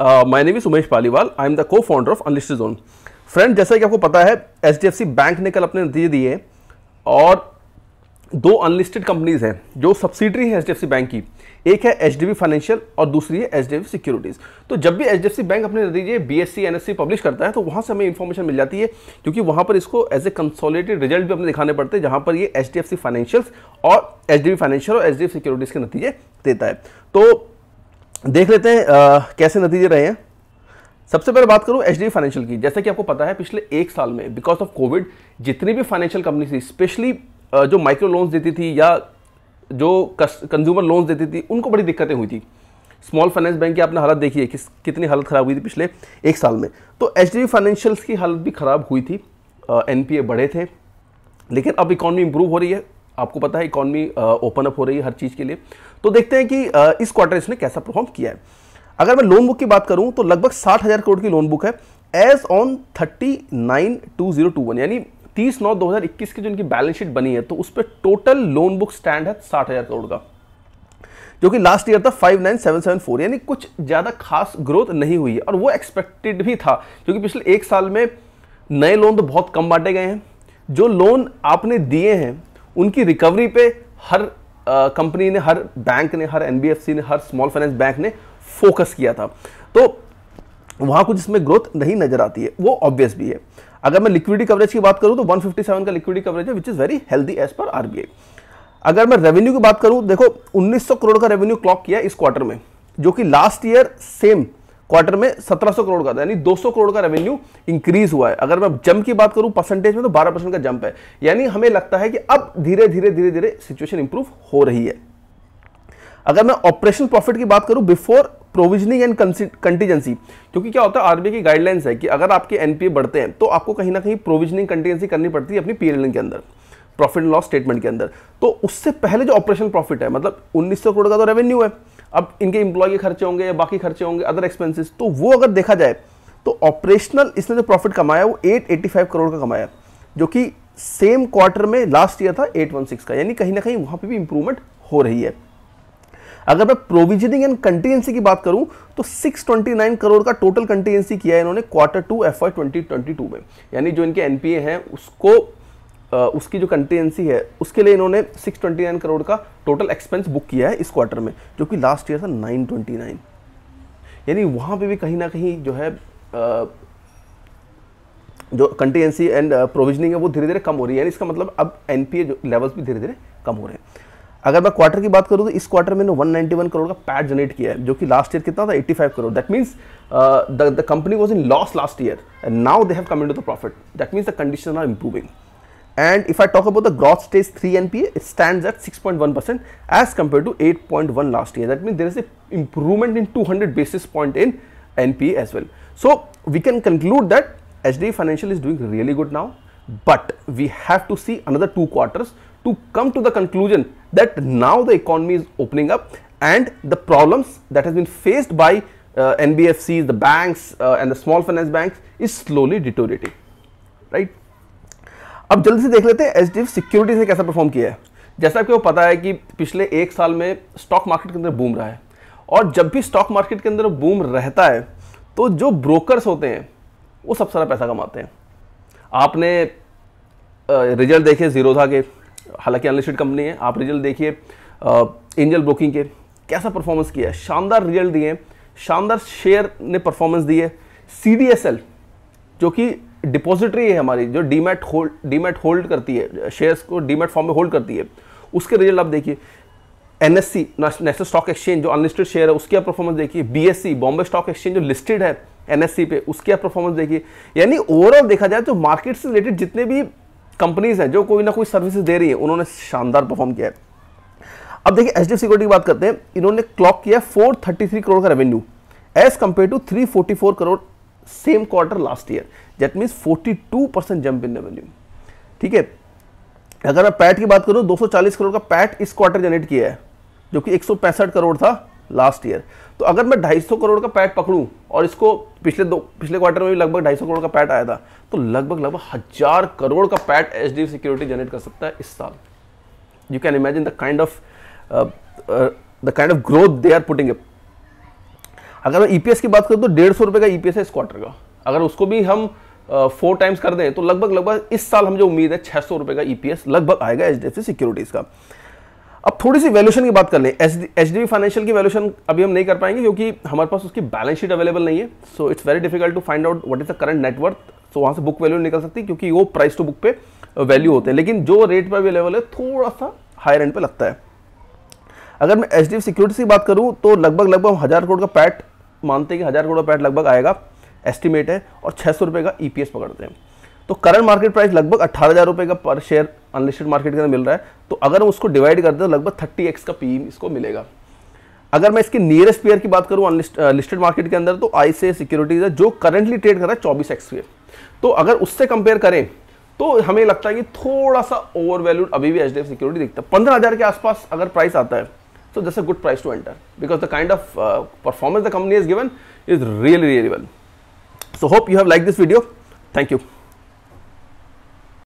My name is Umesh Paliwal I am the co-founder of Unlisted Zone friend जैसा कि आपको पता है एच बैंक ने कल अपने नतीजे दिए और दो अनलिस्टेड कंपनीज हैं जो सब्सिडरी है एच बैंक की एक है एच फाइनेंशियल और दूसरी है एच सिक्योरिटीज़ तो जब भी एच बैंक अपने नतीजे बी एस सी पब्लिश करता है तो वहां से हमें इन्फॉर्मेशन मिल जाती है क्योंकि वहां पर इसको एज ए कंसोलिडेटेड रिजल्ट भी हमें दिखाने पड़ते हैं जहां पर ये एच डी फाइनेंशियल्स और एच फाइनेंशियल और एच सिक्योरिटीज़ के नतीजे देता है तो देख लेते हैं आ, कैसे नतीजे रहे हैं सबसे पहले बात करूं एच फाइनेंशियल की जैसा कि आपको पता है पिछले एक साल में बिकॉज ऑफ कोविड जितनी भी फाइनेंशियल कंपनी थी स्पेशली जो माइक्रो लोन्स देती थी या जो कंज्यूमर लोन्स देती थी उनको बड़ी दिक्कतें हुई थी स्मॉल फाइनेंस बैंक की आपने हालत देखी है किस कितनी हालत ख़राब हुई थी पिछले एक साल में तो एच डी फाइनेंशियल्स की हालत भी ख़राब हुई थी एन बढ़े थे लेकिन अब इकॉनमी इंप्रूव हो रही है आपको पता है इकॉनमी ओपन अप हो रही है हर चीज़ के लिए तो देखते हैं कि आ, uh, इस क्वार्टर इसने कैसा परफॉर्म किया है अगर मैं लोन बुक की बात करूं तो लगभग साठ हज़ार करोड़ की लोन बुक है as on thirty nine two zero two one यानी तीस नौ दो हज़ार इक्कीस की जो इनकी बैलेंस शीट बनी है तो उस पर टोटल लोन बुक स्टैंड है साठ हज़ार करोड़ का जो कि लास्ट ईयर था five nine seven seven four यानी कुछ ज़्यादा खास ग्रोथ नहीं हुई है और वो एक्सपेक्टेड भी था क्योंकि पिछले एक साल में नए लोन तो बहुत कम बांटे गए हैं जो लोन आपने दिए हैं उनकी रिकवरी पे हर कंपनी ने हर बैंक ने हर एनबीएफसी ने हर स्मॉल फाइनेंस बैंक ने फोकस किया था तो वहां कुछ इसमें ग्रोथ नहीं नजर आती है वो ऑब्वियस भी है अगर मैं लिक्विडिटी कवरेज की बात करूं तो 157 का लिक्विडिटी कवरेज है which is very healthy as per RBI अगर मैं रेवेन्यू की बात करूं देखो 1900 करोड़ का रेवेन्यू क्लॉक किया इस क्वार्टर में जो कि लास्ट ईयर सेम क्वार्टर में 1700 करोड़ का था यानी 200 करोड़ का रेवेन्यू इंक्रीज हुआ है अगर मैं जंप की बात करूं परसेंटेज में तो 12 परसेंट का जंप है यानी हमें लगता है कि अब धीरे धीरे धीरे धीरे सिचुएशन इंप्रूव हो रही है अगर मैं ऑपरेशन प्रॉफिट की बात करूं बिफोर प्रोविजनिंग एंड कंटीजेंसी क्योंकि क्या होता है आरबीआई की गाइडलाइंस है कि अगर आपके एनपीए बढ़ते हैं तो आपको कहीं ना कहीं प्रोविजनिंग कंटीजेंसी करनी पड़ती है अपनी पीएलएन के अंदर प्रॉफिट एंड लॉस स्टेटमेंट के अंदर तो उससे पहले जो ऑपरेशन प्रॉफिट है मतलब 1900 करोड़ का तो रेवेन्यू है अब इनके इंप्लॉय के खर्चे होंगे या बाकी खर्चे होंगे अदर एक्सपेंसिस तो वो अगर देखा जाए तो ऑपरेशनल इसने जो प्रॉफिट कमाया वो 885 करोड़ का कमाया जो कि सेम क्वार्टर में लास्ट ईयर था 816 का यानी कहीं ना कहीं वहाँ पे भी इंप्रूवमेंट हो रही है अगर मैं प्रोविजनिंग एंड कंटीजेंसी की बात करूं तो 629 करोड़ का टोटल कंटीजेंसी किया है इन्होंने quarter two F I twenty में यानी जो इनके एनपीए हैं उसको उसकी जो कंटीजेंसी है उसके लिए इन्होंने 629 करोड़ का टोटल एक्सपेंस बुक किया है इस क्वार्टर में जो कि लास्ट ईयर था 929 यानी वहाँ पे भी कहीं ना कहीं जो है जो कंटीजेंसी एंड प्रोविजनिंग है वो धीरे धीरे कम हो रही है यानी इसका मतलब अब एन जो लेवल्स भी धीरे धीरे कम हो रहे हैं अगर मैं क्वार्टर की बात करूं तो इस क्वार्टर में 191 करोड़ का पैट जनरेट किया है जो कि लास्ट ईयर कितना था 85 crore that means the company was in loss last year and now they have come into the profit that means the condition are improving and if I talk about the gross stage 3 NPA it stands at 6.1 percent as compared to 8.1 last year that means there is a improvement in 200 basis point in NPA as well. So, we can conclude that HDB Financial is doing really good now but we have to see another two quarters to come to the conclusion that now the economy is opening up and the problems that has been faced by uh, NBFCs, the banks uh, and the small finance banks is slowly deteriorating, right. अब जल्दी से देख लेते हैं H D securities ने कैसा perform किया है जैसा आपको पता है कि पिछले एक साल में स्टॉक मार्केट के अंदर बूम रहा है और जब भी स्टॉक मार्केट के अंदर बूम रहता है तो जो ब्रोकर्स होते हैं वो सब सारा पैसा कमाते हैं आपने रिजल्ट देखे जीरोधा के हालांकि अनलिस्टेड कंपनी है आप रिजल्ट देखिए एंजल ब्रोकिंग के कैसा परफॉर्मेंस किया है शानदार रिजल्ट दिए शानदार शेयर ने परफॉर्मेंस दिए सी जो कि डिपॉजिटरी है हमारी जो डीमेट होल्ड डीमेट होल्ड करती है शेयर्स को डीमेट फॉर्म में होल्ड करती है उसके रिजल्ट आप देखिए N S C national stock exchange जो अनलिस्टेड शेयर है उसकी आप परफॉर्मेंस देखिए B S C Bombay stock exchange जो लिस्टेड है एन पे उसकी आप परफॉर्मेंस देखिए यानी ओवरऑल देखा जाए तो मार्केट से रिलेटेड जितने भी कंपनीज हैं जो कोई ना कोई सर्विसेज दे रही है उन्होंने शानदार परफॉर्म किया है अब देखिए एच डी सिक्योरिटी की बात करते हैं इन्होंने क्लॉक किया फोर थर्टी थ्री करोड़ का revenue as compare to three forty four crore same quarter last year that means 42 percent jump in revenue ठीक है अगर मैं पैट की बात करूँ 240 करोड़ का पैट इस क्वार्टर जनरेट किया है जो कि एक करोड़ था लास्ट ईयर तो अगर मैं ढाई करोड़ का पैट पकड़ूं और इसको पिछले दो पिछले क्वार्टर में भी लगभग ढाई करोड़ का पैट आया था तो लगभग लगभग हज़ार करोड़ का पैट एच सिक्योरिटी जनरेट कर सकता है इस साल you can imagine the kind of the kind of growth they are putting up अगर मैं ई e की बात करूँ तो डेढ़ सौ रुपये का ई e है इस क्वार्टर का अगर उसको भी हम फोर टाइम्स कर दें तो लगभग लगभग इस साल हम जो उम्मीद है छह सौ का ईपीएस e लगभग आएगा एच सिक्योरिटीज़ का अब थोड़ी सी वैल्यूशन की बात कर लें एच डी फाइनेंशियल की वैल्यूशन अभी हम नहीं कर पाएंगे क्योंकि हमारे पास उसकी बैलेंस शीट अवेलेबल नहीं है so it's very difficult to find out what is the current net worth so वहां से बुक वैल्यू निकल सकती है क्योंकि वो प्राइस टू बुक पे वैल्यू होते हैं लेकिन जो रेट पर अवेलेबल है थोड़ा सा हायर एंड पे लगता है अगर मैं एच डी सिक्योरिटीज की बात करूँ तो लगभग लगभग हज़ार करोड़ का पैट मानते हैं कि हज़ार करोड़ का पैट लगभग आएगा एस्टिमेट है और छः सौ का ई e पकड़ते हैं तो करंट मार्केट प्राइस लगभग अट्ठारह हज़ार रुपये का पर शेयर अनलिस्टेड मार्केट के अंदर मिल रहा है तो अगर हम उसको डिवाइड करते हैं तो लगभग थर्टी एक्स का पी e इसको मिलेगा अगर मैं इसके नियरेस्ट पेयर की बात करूँ लिस्टेड मार्केट के अंदर तो आई से सिक्योरिटीज है जो करंटली ट्रेड कर रहा है चौबीस एक्स पे तो अगर उससे कंपेयर करें तो हमें लगता है कि थोड़ा सा ओवर वैल्यूड अभी भी एच डी एफ सिक्योरिटी दिखता है पंद्रह हज़ार के आसपास अगर प्राइस आता है तो a good price to enter because the kind of performance the company is given is really really well So hope you have liked this video. Thank you.